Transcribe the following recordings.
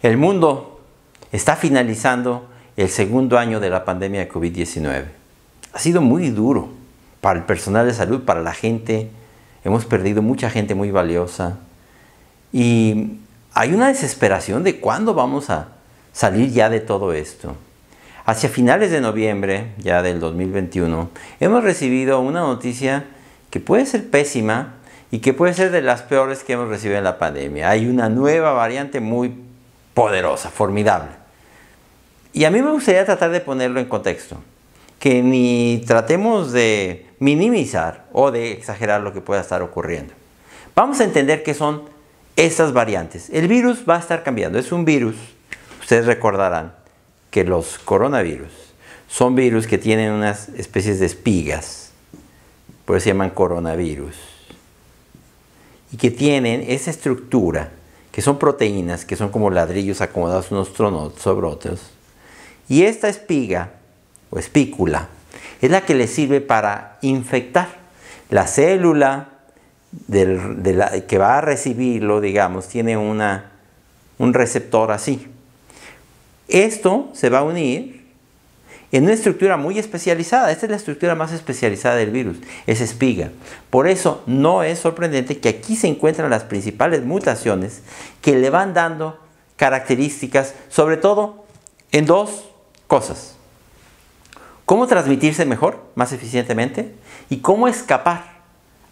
El mundo está finalizando el segundo año de la pandemia de COVID-19. Ha sido muy duro para el personal de salud, para la gente. Hemos perdido mucha gente muy valiosa. Y hay una desesperación de cuándo vamos a salir ya de todo esto. Hacia finales de noviembre, ya del 2021, hemos recibido una noticia que puede ser pésima y que puede ser de las peores que hemos recibido en la pandemia. Hay una nueva variante muy poderosa, formidable. Y a mí me gustaría tratar de ponerlo en contexto, que ni tratemos de minimizar o de exagerar lo que pueda estar ocurriendo. Vamos a entender qué son estas variantes. El virus va a estar cambiando, es un virus, ustedes recordarán que los coronavirus son virus que tienen unas especies de espigas, por eso se llaman coronavirus, y que tienen esa estructura que son proteínas, que son como ladrillos acomodados unos tronos sobre otros. Y esta espiga o espícula es la que le sirve para infectar la célula de que va a recibirlo, digamos, tiene una, un receptor así. Esto se va a unir en una estructura muy especializada. Esta es la estructura más especializada del virus, es espiga. Por eso no es sorprendente que aquí se encuentran las principales mutaciones que le van dando características, sobre todo en dos cosas. Cómo transmitirse mejor, más eficientemente, y cómo escapar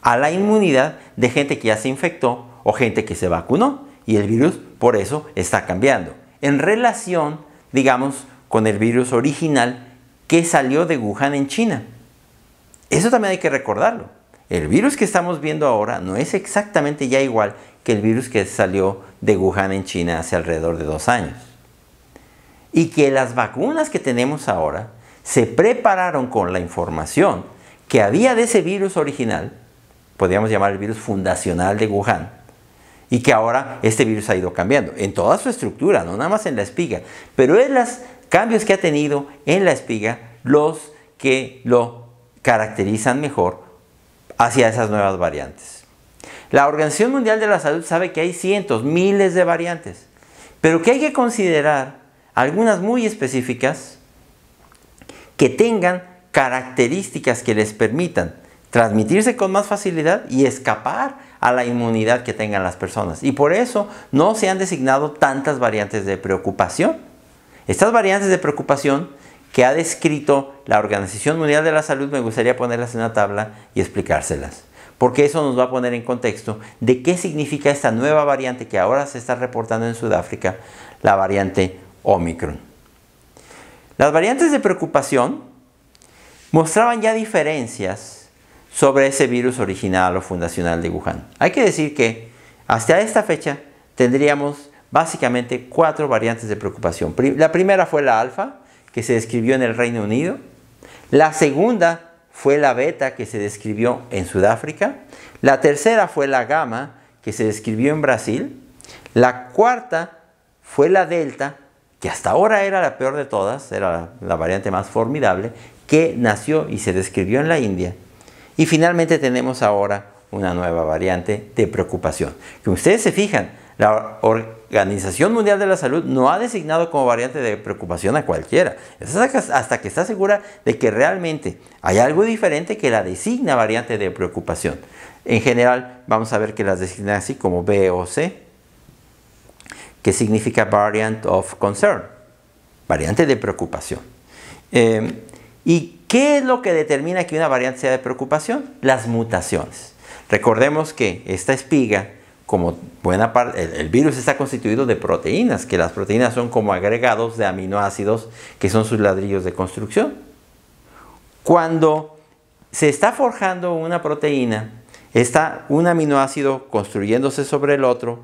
a la inmunidad de gente que ya se infectó o gente que se vacunó. Y el virus por eso está cambiando. En relación, digamos, con el virus original que salió de Wuhan en China. Eso también hay que recordarlo. El virus que estamos viendo ahora no es exactamente ya igual que el virus que salió de Wuhan en China hace alrededor de dos años. Y que las vacunas que tenemos ahora se prepararon con la información que había de ese virus original, podríamos llamar el virus fundacional de Wuhan, y que ahora este virus ha ido cambiando en toda su estructura, no nada más en la espiga, pero en las cambios que ha tenido en la espiga los que lo caracterizan mejor hacia esas nuevas variantes. La Organización Mundial de la Salud sabe que hay cientos, miles de variantes, pero que hay que considerar algunas muy específicas que tengan características que les permitan transmitirse con más facilidad y escapar a la inmunidad que tengan las personas. Y por eso no se han designado tantas variantes de preocupación estas variantes de preocupación que ha descrito la Organización Mundial de la Salud me gustaría ponerlas en una tabla y explicárselas, porque eso nos va a poner en contexto de qué significa esta nueva variante que ahora se está reportando en Sudáfrica, la variante Omicron. Las variantes de preocupación mostraban ya diferencias sobre ese virus original o fundacional de Wuhan. Hay que decir que hasta esta fecha tendríamos básicamente cuatro variantes de preocupación. La primera fue la alfa, que se describió en el Reino Unido. La segunda fue la beta, que se describió en Sudáfrica. La tercera fue la gamma, que se describió en Brasil. La cuarta fue la delta, que hasta ahora era la peor de todas, era la, variante más formidable, que nació y se describió en la India. Y finalmente tenemos ahora una nueva variante de preocupación. Que ustedes se fijan, la Organización Mundial de la Salud no ha designado como variante de preocupación a cualquiera. hasta que está segura de que realmente hay algo diferente que la designa variante de preocupación. En general, vamos a ver que las designa así como C. que significa Variant of Concern, variante de preocupación. Em, ¿Y qué es lo que determina que una variante sea de preocupación? Las mutaciones. Recordemos que esta espiga como buena parte, el, virus está constituido de proteínas, que las proteínas son como agregados de aminoácidos que son sus ladrillos de construcción. Cuando se está forjando una proteína, está un aminoácido construyéndose sobre el otro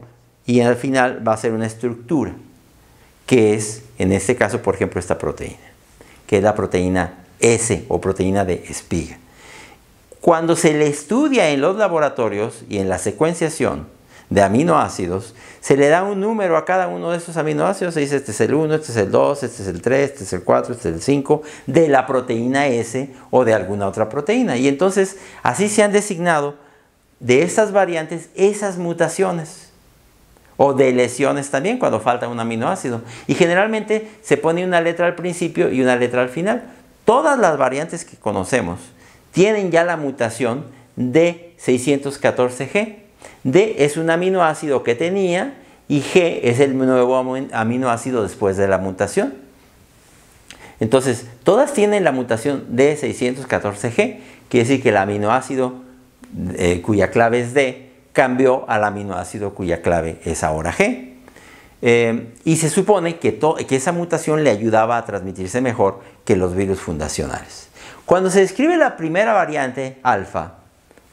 y al final va a ser una estructura, que es, en este caso, por ejemplo, esta proteína, que es la proteína S o proteína de espiga. Cuando se le estudia en los laboratorios y en la secuenciación, de aminoácidos, se le da un número a cada uno de esos aminoácidos, se dice este es el 1, este es el 2, este es el 3, este es el 4, este es el 5, de la proteína S o de alguna otra proteína. Y entonces así se han designado de esas variantes esas mutaciones o de lesiones también cuando falta un aminoácido. Y generalmente se pone una letra al principio y una letra al final. Todas las variantes que conocemos tienen ya la mutación de 614G D es un aminoácido que tenía y G es el nuevo aminoácido después de la mutación. Entonces, todas tienen la mutación D614G, quiere decir que el aminoácido eh, cuya clave es D cambió al aminoácido cuya clave es ahora G. Em, y se supone que esa mutación le ayudaba a transmitirse mejor que los virus fundacionales. Cuando se describe la primera variante, alfa,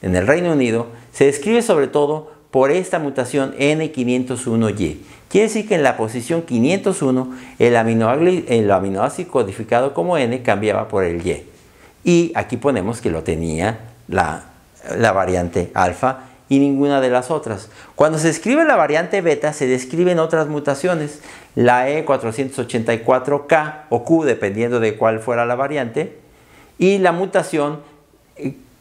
en el Reino Unido se describe sobre todo por esta mutación N501Y. Quiere decir que en la posición 501 el, aminoácido codificado como N cambiaba por el Y. Y aquí ponemos que lo tenía la, la variante alfa y ninguna de las otras. Cuando se escribe la variante beta se describen otras mutaciones, la E484K o Q dependiendo de cuál fuera la variante, y la mutación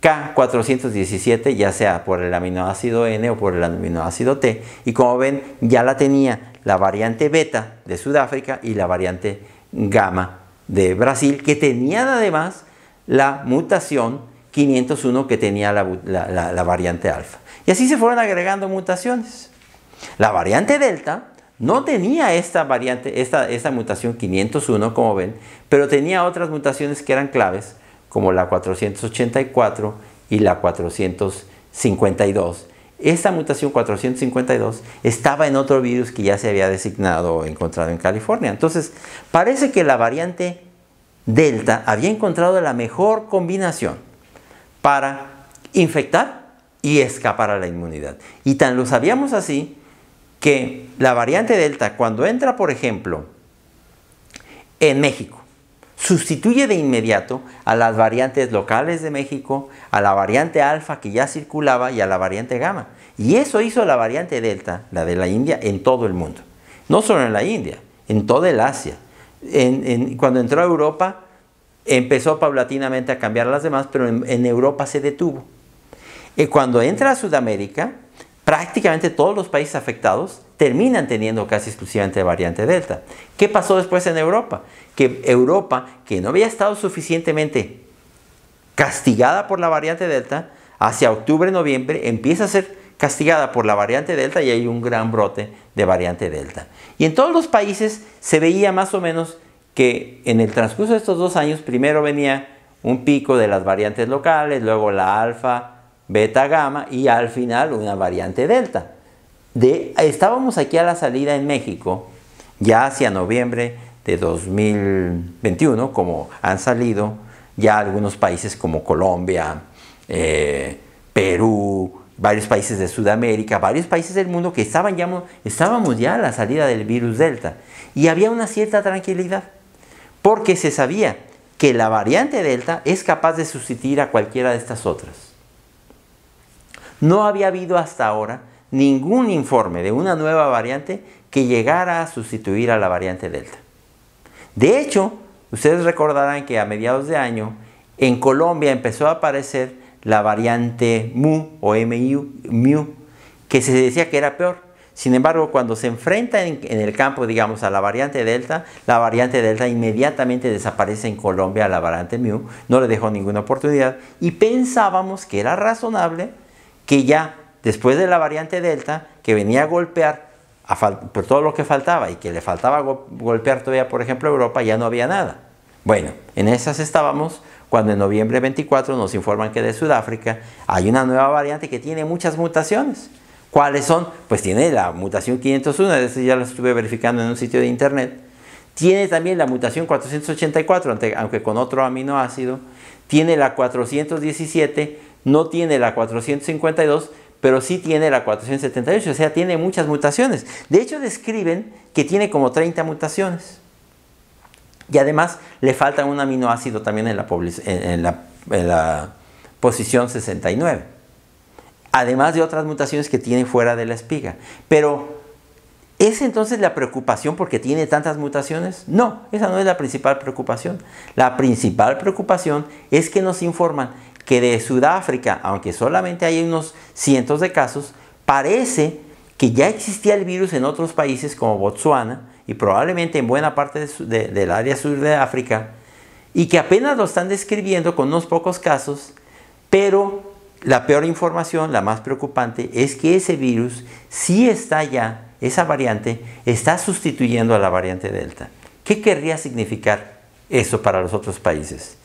K417, ya sea por el aminoácido N o por el aminoácido T. Y como ven, ya la tenía la variante beta de Sudáfrica y la variante gamma de Brasil, que tenían además la mutación 501 que tenía la, variante alfa. Y así se fueron agregando mutaciones. La variante delta no tenía esta variante, esta mutación 501, como ven, pero tenía otras mutaciones que eran claves como la 484 y la 452. Esta mutación 452 estaba en otro virus que ya se había designado o encontrado en California. Entonces, parece que la variante Delta había encontrado la mejor combinación para infectar y escapar a la inmunidad. Y tan lo sabíamos así que la variante Delta, cuando entra, por ejemplo, en México, sustituye de inmediato a las variantes locales de México, a la variante alfa que ya circulaba y a la variante gamma. Y eso hizo la variante delta, la de la India, en todo el mundo. No solo en la India, en toda el Asia. cuando entró a Europa, empezó paulatinamente a cambiar las demás, pero en, en Europa se detuvo. Y cuando entra a Sudamérica, prácticamente todos los países afectados terminan teniendo casi exclusivamente variante Delta. ¿Qué pasó después en Europa? Que Europa, que no había estado suficientemente castigada por la variante Delta, hacia octubre, noviembre empieza a ser castigada por la variante Delta y hay un gran brote de variante Delta. Y en todos los países se veía más o menos que en el transcurso de estos dos años, primero venía un pico de las variantes locales, luego la alfa, beta, gamma y al final una variante Delta estábamos aquí a la salida en México, ya hacia noviembre de 2021, como han salido ya algunos países como Colombia, eh, Perú, varios países de Sudamérica, varios países del mundo que estaban ya, estábamos ya a la salida del virus Delta. Y había una cierta tranquilidad, porque se sabía que la variante Delta es capaz de sustituir a cualquiera de estas otras. No había habido hasta ahora ningún informe de una nueva variante que llegara a sustituir a la variante Delta. De hecho, ustedes recordarán que a mediados de año en Colombia empezó a aparecer la variante Mu o MU, que se decía que era peor. Sin embargo, cuando se enfrenta en, el campo, digamos, a la variante Delta, la variante Delta inmediatamente desaparece en Colombia, la variante Mu, no le dejó ninguna oportunidad y pensábamos que era razonable que ya Después de la variante Delta, que venía a golpear por pues, todo lo que faltaba y que le faltaba golpear todavía, por ejemplo, Europa, ya no había nada. Bueno, en esas estábamos cuando en noviembre 24 nos informan que de Sudáfrica hay una nueva variante que tiene muchas mutaciones. ¿Cuáles son? Pues tiene la mutación 501, eso ya la estuve verificando en un sitio de internet. Tiene también la mutación 484, aunque con otro aminoácido. Tiene la 417, no tiene la 452, pero sí tiene la 478, o sea, tiene muchas mutaciones. De hecho, describen que tiene como 30 mutaciones. Y además le falta un aminoácido también en la, posición 69. Además de otras mutaciones que tiene fuera de la espiga. Pero, ¿es entonces la preocupación porque tiene tantas mutaciones? No, esa no es la principal preocupación. La principal preocupación es que nos informan que de Sudáfrica, aunque solamente hay unos cientos de casos, parece que ya existía el virus en otros países como Botsuana y probablemente en buena parte del área sur de África, y que apenas lo están describiendo con unos pocos casos, pero la peor información, la más preocupante, es que ese virus sí está ya, esa variante está sustituyendo a la variante Delta. ¿Qué querría significar eso para los otros países?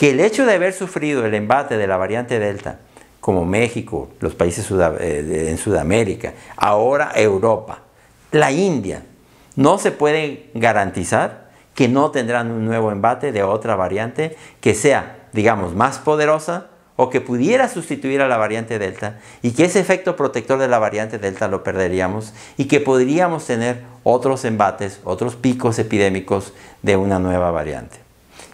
que el hecho de haber sufrido el embate de la variante Delta, como México, los países eh, en Sudamérica, ahora Europa, la India, no se puede garantizar que no tendrán un nuevo embate de otra variante que sea, digamos, más poderosa o que pudiera sustituir a la variante Delta y que ese efecto protector de la variante Delta lo perderíamos y que podríamos tener otros embates, otros picos epidémicos de una nueva variante.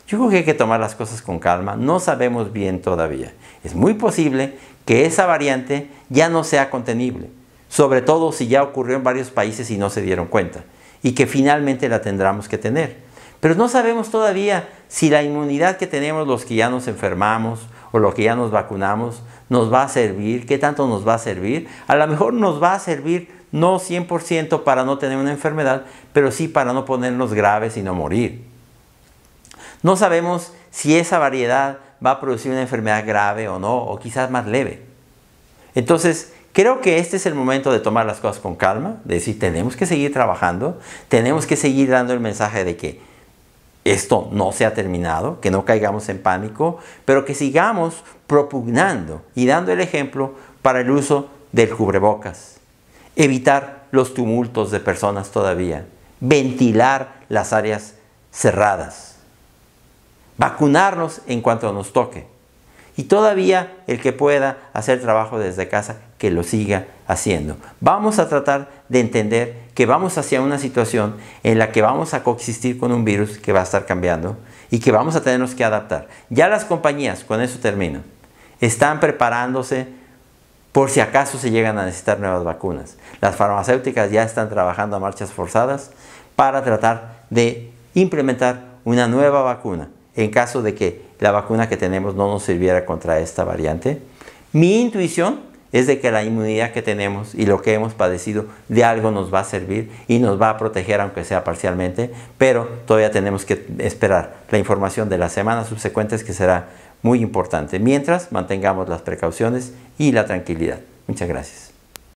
Yo creo que hay que tomar las cosas con calma, no sabemos bien todavía. Es muy posible que esa variante ya no sea contenible, sobre todo si ya ocurrió en varios países y no se dieron cuenta, y que finalmente la tendremos que tener. Pero no sabemos todavía si la inmunidad que tenemos los que ya nos enfermamos o los que ya nos vacunamos nos va a servir, qué tanto nos va a servir. A lo mejor nos va a servir no 100% para no tener una enfermedad, pero sí para no ponernos graves y no morir. No sabemos si esa variedad va a producir una enfermedad grave o no, o quizás más leve. Entonces, creo que este es el momento de tomar las cosas con calma, de decir, tenemos que seguir trabajando, tenemos que seguir dando el mensaje de que esto no se ha terminado, que no caigamos en pánico, pero que sigamos propugnando y dando el ejemplo para el uso del cubrebocas. Evitar los tumultos de personas todavía. Ventilar las áreas cerradas vacunarnos en cuanto nos toque. Y todavía el que pueda hacer trabajo desde casa, que lo siga haciendo. Vamos a tratar de entender que vamos hacia una situación en la que vamos a coexistir con un virus que va a estar cambiando y que vamos a tenernos que adaptar. Ya las compañías, con eso termino, están preparándose por si acaso se llegan a necesitar nuevas vacunas. Las farmacéuticas ya están trabajando a marchas forzadas para tratar de implementar una nueva vacuna en caso de que la vacuna que tenemos no nos sirviera contra esta variante. Mi intuición es de que la inmunidad que tenemos y lo que hemos padecido de algo nos va a servir y nos va a proteger aunque sea parcialmente, pero todavía tenemos que esperar la información de las semanas subsecuentes que será muy importante, mientras mantengamos las precauciones y la tranquilidad. Muchas gracias.